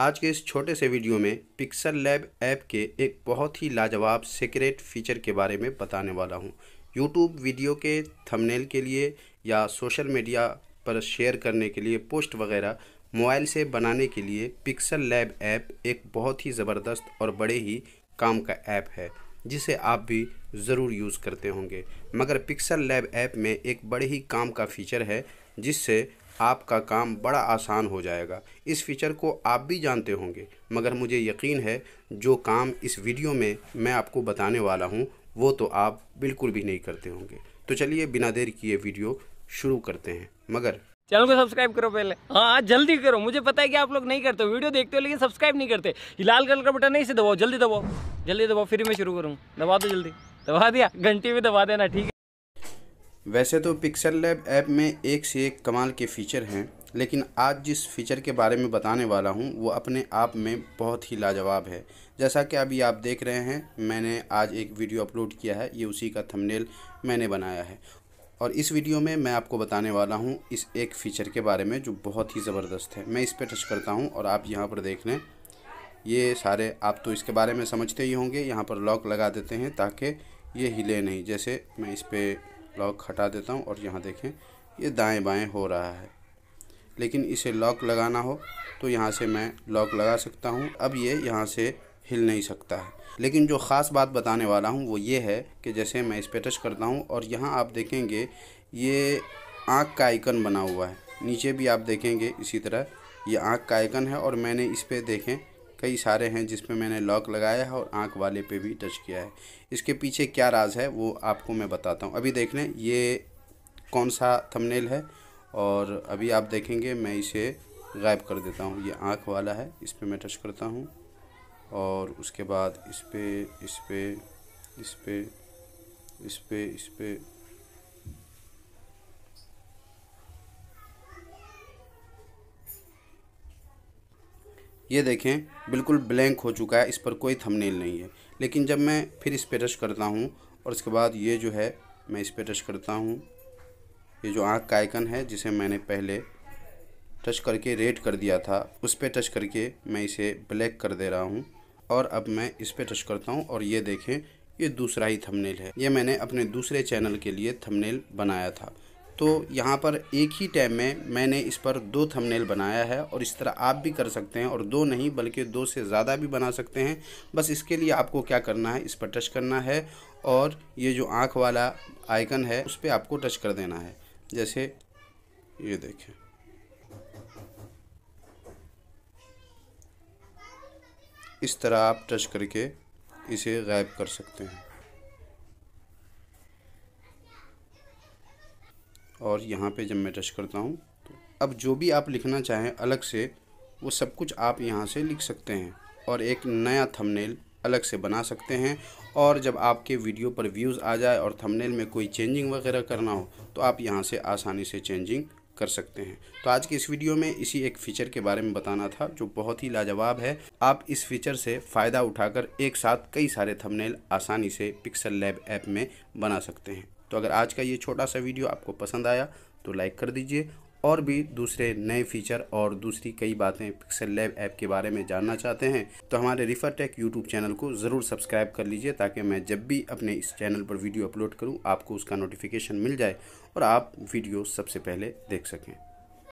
आज के इस छोटे से वीडियो में पिक्सल लैब ऐप के एक बहुत ही लाजवाब सीक्रेट फीचर के बारे में बताने वाला हूँ यूट्यूब वीडियो के थंबनेल के लिए या सोशल मीडिया पर शेयर करने के लिए पोस्ट वगैरह मोबाइल से बनाने के लिए पिक्सल लैब ऐप एक बहुत ही ज़बरदस्त और बड़े ही काम का ऐप है जिसे आप भी ज़रूर यूज़ करते होंगे मगर पिक्सल लैब ऐप में एक बड़े ही काम का फीचर है जिससे आपका काम बड़ा आसान हो जाएगा इस फीचर को आप भी जानते होंगे मगर मुझे यकीन है जो काम इस वीडियो में मैं आपको बताने वाला हूँ वो तो आप बिल्कुल भी नहीं करते होंगे तो चलिए बिना देर किए वीडियो शुरू करते हैं मगर चैनल को सब्सक्राइब करो पहले हाँ जल्दी करो मुझे पता है कि आप लोग नहीं करते वीडियो देखते हो लेकिन सब्सक्राइब नहीं करते लाल कलर का बटन नहीं से दबाओ जल्दी दबाओ जल्दी दबाओ फिर मैं शुरू करूँ दबा दो जल्दी दबा दिया घंटी भी दबा देना ठीक है वैसे तो पिक्सल लैब ऐप में एक से एक कमाल के फीचर हैं लेकिन आज जिस फीचर के बारे में बताने वाला हूँ वो अपने आप में बहुत ही लाजवाब है जैसा कि अभी आप देख रहे हैं मैंने आज एक वीडियो अपलोड किया है ये उसी का थंबनेल मैंने बनाया है और इस वीडियो में मैं आपको बताने वाला हूँ इस एक फ़ीचर के बारे में जो बहुत ही ज़बरदस्त है मैं इस पर टच करता हूँ और आप यहाँ पर देख लें ये सारे आप तो इसके बारे में समझते ही होंगे यहाँ पर लॉक लगा देते हैं ताकि ये हिले नहीं जैसे मैं इस पर लॉक हटा देता हूँ और यहाँ देखें ये दाएँ बाएँ हो रहा है लेकिन इसे लॉक लगाना हो तो यहाँ से मैं लॉक लगा सकता हूँ अब ये यहाँ से हिल नहीं सकता है लेकिन जो ख़ास बात बताने वाला हूँ वो ये है कि जैसे मैं इस पर टच करता हूँ और यहाँ आप देखेंगे ये आँख का आइकन बना हुआ है नीचे भी आप देखेंगे इसी तरह ये आँख का आइकन है और मैंने इस पर देखें कई सारे हैं जिस पे मैंने लॉक लगाया है और आँख वाले पे भी टच किया है इसके पीछे क्या राज है वो आपको मैं बताता हूँ अभी देख लें ये कौन सा थंबनेल है और अभी आप देखेंगे मैं इसे गायब कर देता हूँ ये आँख वाला है इस पर मैं टच करता हूँ और उसके बाद इस पर इस पर इस पर इस पर इस पर ये देखें बिल्कुल ब्लैंक हो चुका है इस पर कोई थंबनेल नहीं है लेकिन जब मैं फिर इस पर टच करता हूँ और इसके बाद ये जो है मैं इस पर टच करता हूँ ये जो आँख का आइकन है जिसे मैंने पहले टच करके रेड कर दिया था उस पर टच करके मैं इसे ब्लैक कर दे रहा हूँ और अब मैं इस पर टच करता हूँ और ये देखें ये दूसरा ही थंबनेल है ये मैंने अपने दूसरे चैनल के लिए थंबनेल बनाया था तो यहाँ पर एक ही टाइम में मैंने इस पर दो थंबनेल बनाया है और इस तरह आप भी कर सकते हैं और दो नहीं बल्कि दो से ज़्यादा भी बना सकते हैं बस इसके लिए आपको क्या करना है इस पर टच करना है और ये जो आँख वाला आइकन है उस पर आपको टच कर देना है जैसे ये देखें इस तरह आप टच करके इसे गायब कर सकते हैं और यहाँ पे जब मैं टच करता हूँ तो अब जो भी आप लिखना चाहें अलग से वो सब कुछ आप यहाँ से लिख सकते हैं और एक नया थंबनेल अलग से बना सकते हैं और जब आपके वीडियो पर व्यूज़ आ जाए और थंबनेल में कोई चेंजिंग वगैरह करना हो तो आप यहाँ से आसानी से चेंजिंग कर सकते हैं तो आज की इस वीडियो में इसी एक फ़ीचर के बारे में बताना था जो बहुत ही लाजवाब है आप इस फीचर से फ़ायदा उठाकर एक साथ कई सारे थंबनेल आसानी से पिक्सल लैब ऐप में बना सकते हैं तो अगर आज का ये छोटा सा वीडियो आपको पसंद आया तो लाइक कर दीजिए और भी दूसरे नए फीचर और दूसरी कई बातें पिक्सल लैब ऐप के बारे में जानना चाहते हैं तो हमारे रिफर टेक यूट्यूब चैनल को ज़रूर सब्सक्राइब कर लीजिए ताकि मैं जब भी अपने इस चैनल पर वीडियो अपलोड करूँ आपको उसका नोटिफिकेशन मिल जाए और आप वीडियो सबसे पहले देख सकें